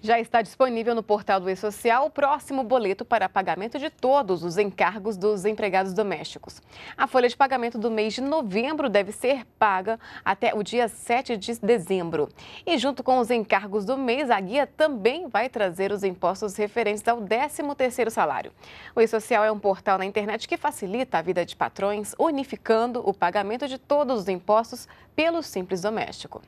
Já está disponível no portal do eSocial o próximo boleto para pagamento de todos os encargos dos empregados domésticos. A folha de pagamento do mês de novembro deve ser paga até o dia 7 de dezembro. E junto com os encargos do mês, a guia também vai trazer os impostos referentes ao 13º salário. O eSocial é um portal na internet que facilita a vida de patrões, unificando o pagamento de todos os impostos pelo Simples Doméstico.